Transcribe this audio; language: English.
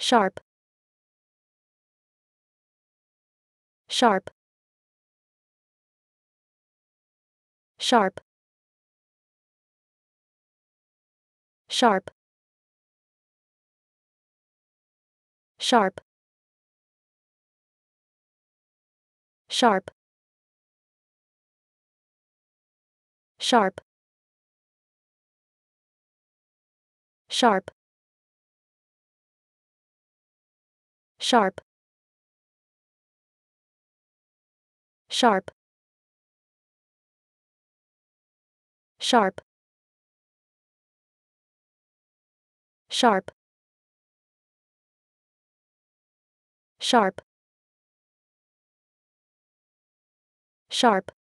sharp sharp sharp sharp sharp sharp sharp sharp sharp sharp sharp sharp sharp sharp